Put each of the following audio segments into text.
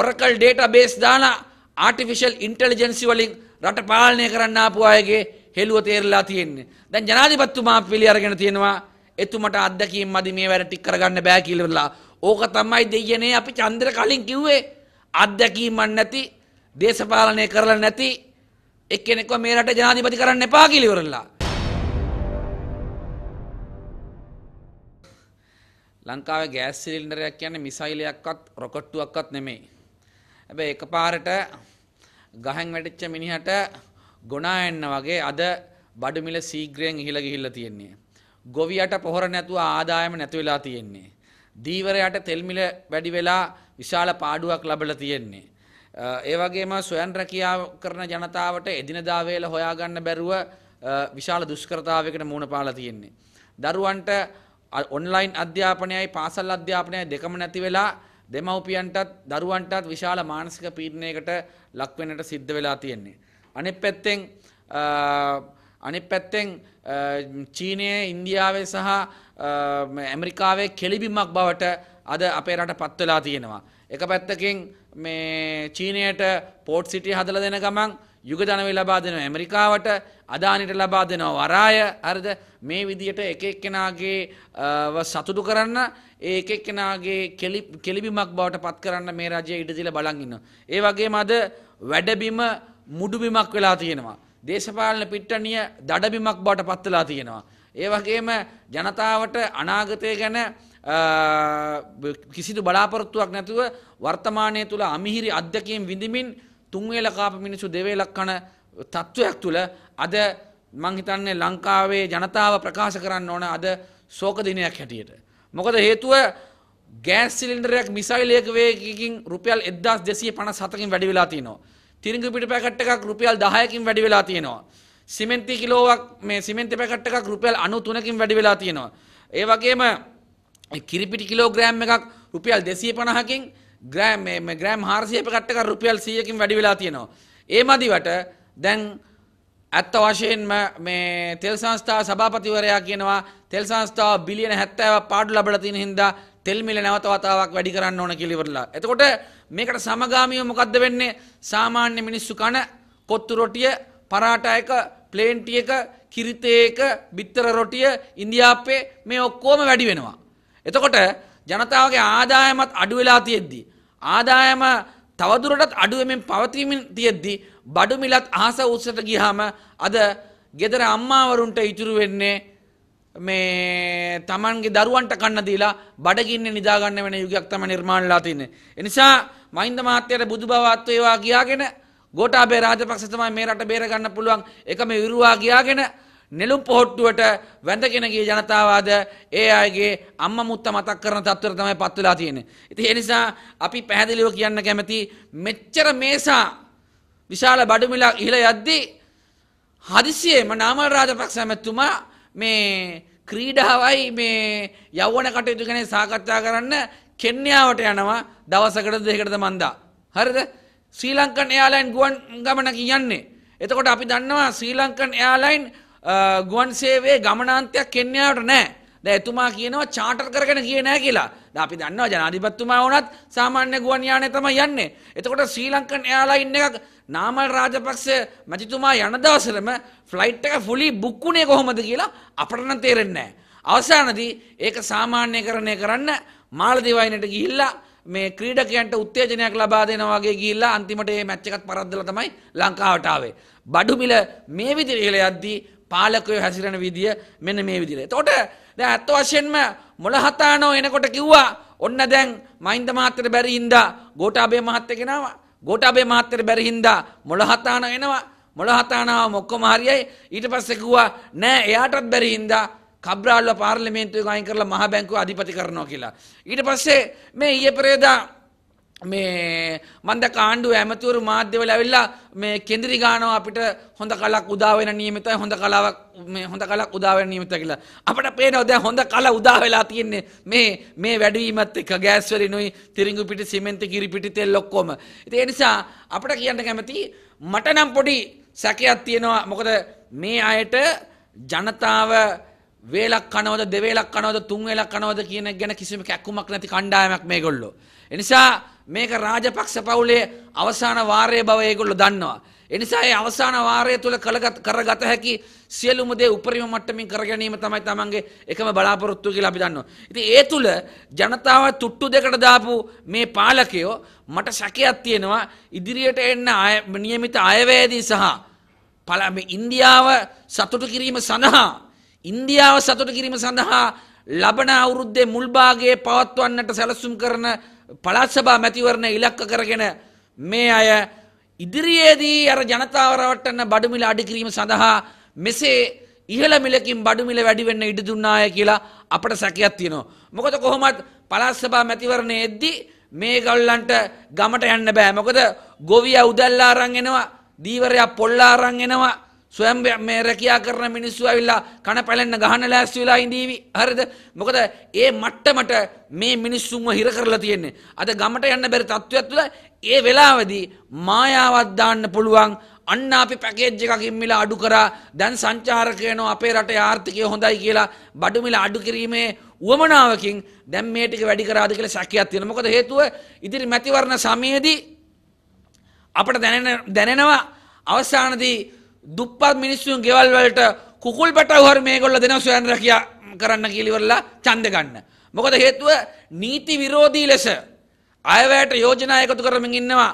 Oracle database දාලා artificial intelligence වලින් රට පාලනය කරන්න ආපු අයගේ හෙළුව තේරලා තියෙන්නේ. දැන් ජනාධිපතිතුමා පිළි අරගෙන තියෙනවා එතුමට අත්දැකීම් මදි මේ වැඩ ටික කරගන්න බෑ කියලා. ඕක තමයි දෙයනේ අපි චන්ද්‍ර කලින් කිව්වේ. අත්දැකීමක් නැති දේශපාලනය කරලා නැති එක්කෙනෙක්ව මේ රට ජනාධිපති කරන්න එපා කියලා ඉවරලා. ලංකාවේ ගෑස් සිලින්ඩරයක් කියන්නේ මිසයිලයක්වත් රොකට්ටුවක්වත් නෙමෙයි. හැබැයි එකපාරට ගහෙන් වැටිච්ච මිනිහට ගොනා එන්න වගේ අද බඩු මිල සීග්‍රයෙන් ඉහළ ගිහිල්ලා තියෙන්නේ. ගොවියට පොහොර නැතුව ආදායම නැති වෙලා තියෙන්නේ. දීවරයට තෙල් මිල වැඩි වෙලා විශාල පාඩුවක් ලැබලා තියෙන්නේ. ඒ වගේම සොයන් රැකියාව කරන ජනතාවට එදිනදා වේල හොයාගන්න බැරුව විශාල දුෂ්කරතාවයකට මුහුණ පාලා තියෙන්නේ. දරුවන්ට ඔන්ලයින් අධ්‍යාපනයයි පාසල් අධ්‍යාපනයයි දෙකම නැති වෙලා දෙමව්පියන්ටත් දරුවන්ටත් විශාල මානසික පීඩනයකට ලක්වෙනට සිද්ධ වෙලා තියෙන්නේ. අනිත් පැත්තෙන් අනිත් පැත්තෙන් චීනය ඉන්දියාවේ සහ ඇමරිකාවේ කෙලිබිමක් බවට අද අපේ රට පත්වෙලා තියෙනවා. එක පැත්තකින් මේ චීනයට පෝට් සිටිය හදල දෙන ගමන් යුගධනවි ලබා දෙනවා ඇමරිකාවට අදානට ලබා දෙනවා වරාය අරද මේ විදියට එකෙක් කෙනාගේ සතුටු කරන්න ඒකෙක් කෙනාගේ කෙලිබිමක් බවට පත් කරන්න මේ රජය ඉඩදිල බලගන්න. ඒ වගේ මද වැඩබිම මුඩුබිමක් වෙලා තියෙනවා. දේශපාලන පිට්ටනිය දඩබිමක් බවට පත්වලා තියෙනවා. ඒ වගේම ජනතාවට අනාගතය ගැන කිසිදු බලාපොරොත්තුවක් නැතුව වර්තමානය තුළ අමිහිරි අධ්‍යකීම් විඳමින් තුන්වේලකාප මිනිසු දෙවේලක් කන තත්ත්වයක් තුළ අද මංහිතන්නේ ලංකාවේ ජනතාව ප්‍රකාශ කරන්න ඕන අද සෝක දිනයක් හැටියට. මොකද හේතුව ගෑස් සිලින්ඩරයක් මිසයිලයක වේකින් රුපියල් එදස් දෙසිය පන සතකින් වැඩි වෙලා තියනවා. තිරිඟු පිට පැකට් එකක් රුපියල් දහයකින් වැඩි වෙලා තියෙනවා. සිමෙන්ති කිලෝවක් මේ සිමෙන්ති පැකට් එකක් රුපියල් අනු තුනකින් වැඩි වෙලා තියෙනවා. ඒ වගේම කිරිපිටි කිලෝග්‍රෑම් එකක් රුපියල් දෙසිය පණහකින් ග්‍රෑම් මේ ග්‍රෑම් 400 පැකට් එකක් රුපියල් 100කින් වැඩි වෙලා තියෙනවා. ඒ මදිවට දැන් ඇත්ත වශයෙන්ම මේ තෙල් සංස්ථා සභාපතිවරයා කියනවා තෙල් සංස්ථාව බිලියන 70ක් පාඩු ලැබලා තියෙන හින්දා තෙල් මිල නැවත වතාවක් වැඩි කරන්න ඕන කියලා ඉවරලා. එතකොට මේකට සමගාමීව මොකද්ද වෙන්නේ? සාමාන්‍ය මිනිස්සු කන කොත්තු රොටිය, පරාටා එක, ප්ලේන් ටී එක, කිරිතේ එක, බිත්තර රොටිය, ඉන්දියාප්පේ මේ ඔක්කොම වැඩි වෙනවා. එතකොට ජනතාවගේ ආදායමත් අඩු වෙලා තියෙද්දී ආදායම තවදුරටත් අඩුවමෙන් පවතිමින් තියෙද්දි බඩු මිලත් අහස උස්සට ගියාම අද ගෙදර අම්මාවරුන්ට ඉතුරු වෙන්නේ මේ Tamanගේ දරුවන්ට කන්න දීලා බඩගින්නේ නිදා ගන්න වෙන යුගයක් තමයි නිර්මාණලා තින්නේ. ඒ නිසා මහින්ද මහත්තයාට බුදුබවත් වේවා කියාගෙන ගෝඨාභය රාජපක්ෂ තමයි මේ රට බේර ගන්න පුළුවන් එකම විරුවා කියාගෙන නෙළුම් පොහොට්ටුවට වැඳගෙන ගිය ජනතාව ආද ඒ අයගේ අම්මා මුත්තා මතක් කරන තත්ත්වයට තමයි පත් වෙලා තියෙන්නේ. ඉතින් ඒ නිසා අපි පැහැදිලිව කියන්න කැමති මෙච්චර මේසා විශාල බඩු මිල ඉහළ යද්දී හදිසියෙම නාමල් රාජපක්ෂ මැතිතුමා මේ ක්‍රීඩාවයි මේ යෞවන කටයුතු ගැන සාකච්ඡා කරන්න කෙන්යාවට යනවා දවසකට දෙකටද මන්දා. හරිද? ශ්‍රී ලංකන් එයාලයින් ගුවන් ගමනක යන්නේ. එතකොට අපි දන්නවා ශ්‍රී ලංකන් එයාලයින් ගුවන් සේවේ ගමනාන්තයක් කෙන්යාවට නෑ ද ඇතුමා කියනවා චාටර් කරගෙන කිය නෑ කියලා අපි දන්නවා ජනාධිපත්තුමා වනත් සාමාන්‍ය ගුවන් යානය තම යන්නේ. එතකොට ශ්‍රී ලංකන් එයාලයින්න එකක් නාමල් රාජපක්ෂ මැතිතුමා යන දවසරම ෆ්ලයිට් එක ෆුලි බුක්කුණේ කොහොමද කියලා අපටන තේරෙන්නේ. අවසානදී ඒක සාමාන්‍යකරණය කරන්න මාලදිවයිනට ගිහිල්ලා මේ ක්‍රීඩකයන්ට උත්තේජනයක් ලබා දෙනවාගේ ගිල්ලා අන්තිමට මේ මැච් එකත් පරද්දලා තමයි ලංකාවට ආවේ. බඩුමිල මේ විදිහට යද්දී පාලකය හැසිරෙන විදිය මෙන්න මේ විදිරේ. තොට ද ඇත්ත වශයෙන්ම මොලහතානෝ එනකොට කිව්වා ඔන්න දැන් මයින්ද මාත්තර බැරිහින්දා ගෝටාබේ මහත්තකෙනවා ගෝටාබේ මාත්තර බැරිහින්දා මොලහතාන එනවා මොලහතානාව මොක්කොම හරියයි ඊට පස්සෙකුවා නෑ එයාටත් බැරිහින්දා කබ්‍රාල්ල පාර්ලිමේන්තුව ගයින් කරලා මහ බැංකුව අධිපති කරනවා කියලා. ඊට පස්සේ මේ ඊයේ පෙරේදා මේ මන්ද කාණ්ඩු ඇමතිවරු මාධ්‍යවල ඇවිල්ලා මේ කෙදිරි ගානව අපිට හොඳ කලක් උදාවෙන නියමිතයි හොඳ කලාවක් මේ හොඳ කලක් උදාවෙන නියමිත කියලා. අපිට පේනවා දැන් හොඳ කල උදා වෙලා තියෙන්නේ මේ මේ වැඩිවීමත් එක්ක ගෑස් වලිනුයි තිරිඟු පිටි සිමෙන්ති කිරි පිටි තෙල් ඔක්කොම. ඉතින් ඒ නිසා අපිට කියන්න කැමති මට නම් පොඩි සැකයක් තියෙනවා. මොකද මේ අයට ජනතාව වේලක් කනවද දෙවේලක් කනවද තුන් වේලක් කනවද කියන ගැන කිසිම කැක්කුමක් නැති කණ්ඩායමක් මේගොල්ලෝ. එනිසා මේක රාජපක්ෂ පවුලේ අවසාන වාරය බව ඒගොල්ලෝ දන්නවා. එනිසා ඒ අවසාන වාරය තුල කරගත හැකි සියලුම දේ උපරිම මට්ටමින් කර ගැනීම තමයි තමන්ගේ එකම බලාපොරොත්තුව කියලා අපි දන්නවා. ඉතින් ඒ තුල ජනතාව තුට්ටු දෙකට දාපු මේ පාලකයෝ මට සැකයක් තියෙනවා ඉදිරියට එන්න නියමිත අයවැයදී සහ ඉන්දියාව සතුටු කිරීම සඳහා ඉන්දියාව සතුටු කිරීම සඳහා ලබන අවුරුද්දේ මුල්භාගයේ පවත්වන්නට සැලසුම් කරන පළත්සභා මැතිවරණ ඉලක්ක කරගෙන මේ අය ඉදිරියේදී අර ජනතාවරවටන්න බඩුමිල අඩිකිරීම සඳහා මෙසේ ඉහළ මිලකින් බඩුමිල වැඩිවෙන්න ඉඩ දුන්නාය කියලා අපට සැකයක් තියෙනවා. මොකද කොහොමත් පළත්සභා මැතිවරණය එද්දි මේ ගල්ලන්ට ගමට යන්න බෑ. මොකද ගොවිය උදැල්ලා අරන් එනවා, දීවරයා පොල්ලා අරන් එනවා, සොයම් මේ රැකයා කරන මිනිස්සු ඇවිල්ලා කන පැලෙන්න ගහන්න ලෑස්ති වෙලා ඉඳීවි. හරිද? මොකද ඒ මට්ටමට මේ මිනිස්සුන්ව හිර කරලා තියෙන්නේ. අද ගමට යන්න බැරි තත්ත්වයක් තුළ ඒ වෙලාවේදී මායාවක් දාන්න පුළුවන් අන්න අපි පැකේජ් එකකින් මිල අඩු කරා දැන් සංචාරකයනෝ අපේ රටේ ආර්ථිකය හොඳයි කියලා බඩු මිල අඩු කිරීමේ උවමනාවකින් දැන් මේ ටික වැඩි කරාද කියලා සැකයක් තියෙනවා. මොකද හේතුව ඉදිරි මැතිවරණ සමයේදී අපට දැනෙන දැනෙනවා අවසානයේදී දුප්පත් මිනිස්සුන් ගෙවල් වලට කුකුල් පැටවහර මේගොල්ල දෙනවා සොයන්න රැකියා කරන්න කියලා ඡන්ද ගන්න. මොකද හේතුව නීති විරෝධී ලෙස අයවැයට යෝජනා එකතු කරමින් ඉන්නවා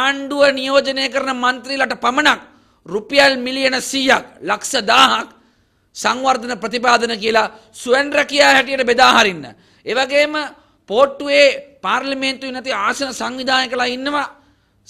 ආණ්ඩුව නියෝජනය කරන මන්ත්‍රීලට පමණක් රුපියල් මිලියන 100ක් ලක්ෂ 1000ක් සංවර්ධන ප්‍රතිපාදන කියලා සුවන් රැකියා හැටියට බෙදා හරින්න. ඒ වගේම පෝට්ටුවේ පාර්ලිමේන්තුවේ නැති ආසන සංවිධායකලා ඉන්නවා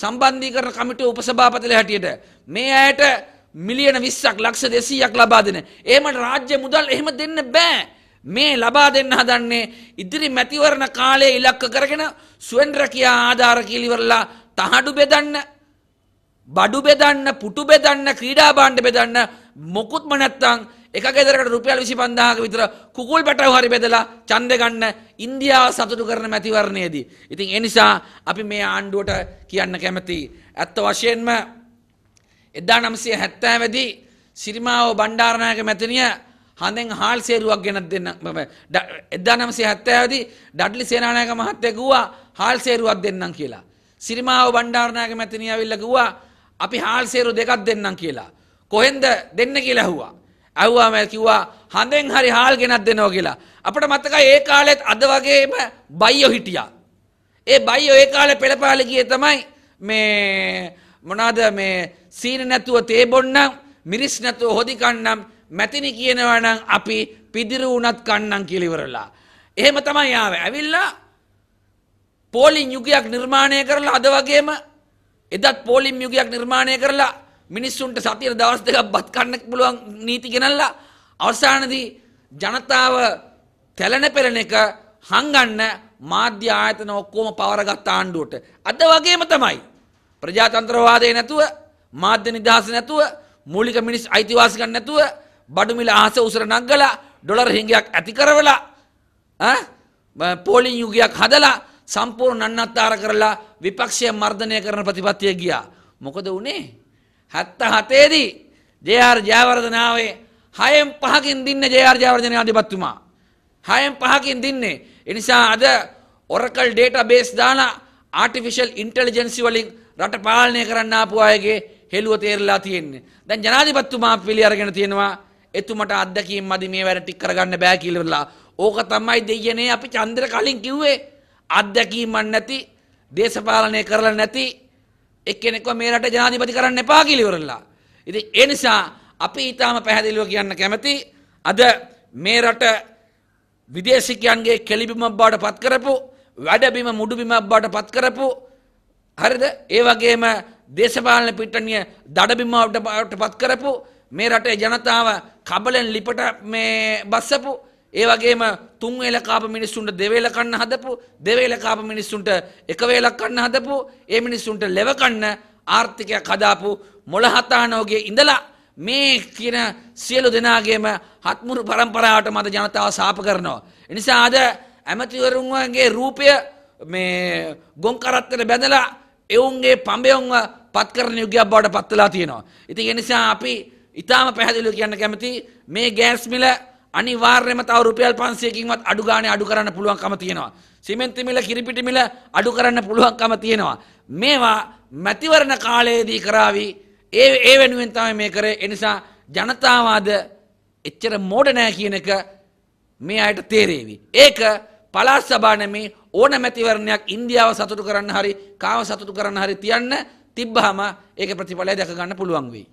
සම්බන්ධීකරණ කමිටුව උපසභාපතිලා හැටියට. මේ ඇයට මිලියන විස්සක් ලක්ෂ දෙසීයක් ලබා දෙන. ඒමට රාජ්‍ය මුදල් එහෙම දෙන්න බෑ. මේ ලබා දෙන්න හදන්නේ ඉදිරි මැතිවරණ කාලය ඉලක්ක කරගෙන සුවෙන්රකයා ආධාර කීලිවරලා තහඩු බෙදන්න බඩු බෙදන්න පුටු බෙදන්න ක්‍රීඩා බාණ්ඩ බෙදන්න මොකුත්ම නැත්තං එක ගෙදරකට රුපියල් විසි පන්දාහක විතර කුකුල් පැටව හරි බෙදලා චන්ද ගන්න ඉන්දියාව සතුටු කරන මැතිවරණයේදී. ඉතින් එනිසා අපි මේ ආණ්ඩුවට කියන්න කැමති. ඇත්ත වශයෙන්ම එදා නම්සේ හැත්තෑවදී සිරිමාව බණ්ඩාරණයක මැතිනිය හඳෙන් හාල් සේරුවක් ගෙනත් දෙන්න එදා නම්සේ හැත්තෑවදි ඩඩ්ලි සේනානායක මහත්තයකුවා හාල් සේරුවක් දෙන්නම් කියලා. සිරිමාව බණ්ඩාරණයක මැතිනිය විල්ලකවා අපි හාල් සේරු දෙකක් දෙන්නම් කියලා. කොහෙන්ද දෙන්න කියලා හුවා. ඇව්වා මැල් කිව්වා හඳෙන් හරි හාල් ගෙනත් දෙනෝ කියලා. අපට මතකයි ඒ කාලෙත් අද වගේම බයියෝ හිටියා. ඒ බයියෝ ඒ කාලේ පෙළපාලි ගියේ තමයි මේ මොනවාද මේ සීන නැතුව තේ බොන්නම් මිරිස් නැතුව හොදි කන්නම් මැතිනි කියනවනම් අපි පිදිරු වුණත් කන්නම් කිලිවරලා. එහෙම තමයි ආව ඇවිල්ලා පෝලිං යුගයක් නිර්මාණය කරලා අද වගේම එදත් පෝලිම් යුගයක් නිර්මාණය කරලා මිනිස්සුන්ට සතියට දවස් දෙකක් බත් කන්න පුළුවන් නීති ගෙනල්ලා අවසානයේදී ජනතාව තැළෙන පෙළෙන එක හංගන්න මාධ්‍ය ආයතන ඔක්කොම පවරගත් ආණ්ඩුවට අද වගේම තමයි ප්‍රජාතන්ත්‍රවාදය නැතුව මාධ්‍ය නිදහස නැතුව මූලික මිනිස් අයිතිවාසිකම් නැතුව බඩු මිල අහස උසර නංගලා ඩොලර් හිඟයක් ඇති කරවලා පෝලිං යුගයක් හදලා සම්පූර්ණ නන්නත්තාර කරලා විපක්ෂය මර්ධනය කරන ප්‍රතිපත්තිය ගියා. මොකද වනේ හැත්ත හතේදී ජයාර් ජයවර්ධනාවේ හයම් පහකින් දින්න ජයාර් ජයවර්ධනය අධිපත්තුමා. හයම් පහකින් දින්නේ. එනිසා අද ඔරකල් ඩේට බේස් දාලා ආටිෆිෂල් ඉන්ටලිජන්සි වලින් රට පාලනය කරන්න ආපු අයගේ හෙළුව තේරලා තියෙන්නේ. දැන් ජනාධිපතිතුමා පිළි අරගෙන තියෙනවා එතුමට අත්දැකීම් මදි මේ වැඩ ටික කරගන්න බෑ කියලා. ඕක තමයි දෙයනේ අපි චන්ද්‍ර කලින් කිව්වේ. අත්දැකීමක් නැති දේශපාලනය කරලා නැති එක්කෙනෙක්ව මේ රට ජනාධිපති කරන්න එපා කියලා. ඉතින් ඒ නිසා අපි ඊටාම පැහැදිලිව කියන්න කැමති අද මේ රට විදේශිකයන්ගේ කෙලිබිමක් බවට පත් කරපු වැඩබිම මුඩුබිමක් බවට පත් කරපු හරිද ඒ වගේම දේශපාලන පිටනිය දඩබිමාවට පත් කරපු මේ රටේ ජනතාව කබලෙන් ලිපට මේ බස්සපු ඒ වගේම තුන් වේලක් කාප මිනිස්සුන්ට දෙවේල කන්න හදපු දෙවේලක් කාප මිනිස්සුන්ට එක වේලක් කන්න හදපු ඒ මිනිස්සුන්ට ලෙව කන්න ආර්ථිකයක් හදාපු මොළහතානෝගේ ඉඳලා මේ කියන සියලු දෙනාගේම හත්මුරු පරම්පරාවට මත ජනතාව සාප කරනවා. එනිසා අද ඇමතිවරුන්ගේ රූපය මේ ගොන් කරත්තට බැඳලා එවුන්ගේ පඹයොන්ව පත්කරන යුගයක් බවට පත්වෙලා තියෙනවා. ඉතින් ඒ නිසා අපි ඉතාම පැහැදිලිව කියන්න කැමති මේ ගෑස් මිල අනිවාර්යයෙන්ම තව රුපියල් 500කින්වත් අඩු ගානේ අඩු කරන්න පුළුවන්කම තියෙනවා. සිමෙන්ති මිල කිරිපිටි මිල අඩු කරන්න පුළුවන්කම තියෙනවා. මේවා මැතිවරණ කාලයේදී කරાવી ඒ ඒ වෙනුවෙන් තමයි මේ කරේ. ඒ නිසා ජනතාවාද එච්චර මෝඩ නෑ කියන එක මේ අයට තේරේවි. ඒක පලාස් සභා නැමේ ඕන මැතිවරණයක් ඉන්දියාව සතුටු කරන්න හරි කාව සතුටු කරන්න හරි තියන්න තිබ්බහම ඒක ප්‍රතිඵලය දැක ගන්න පුළුවන් වෙයි.